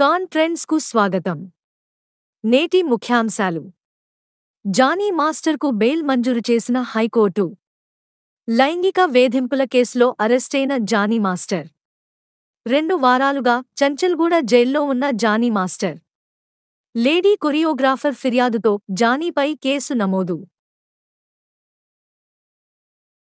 కాన్ trends కు స్వాగతం నేటి ముఖ్యాంశాలు జానీ మాస్టర్కు బెయిల్ మంజూరు చేసిన హైకోర్టు లైంగిక వేధింపుల కేసులో అరెస్టైన జానీ మాస్టర్ రెండు వారాలుగా చంచల్గూడ జైల్లో ఉన్న జానీ మాస్టర్ లేడీ కొరియోగ్రాఫర్ ఫిర్యాదుతో జానీపై కేసు నమోదు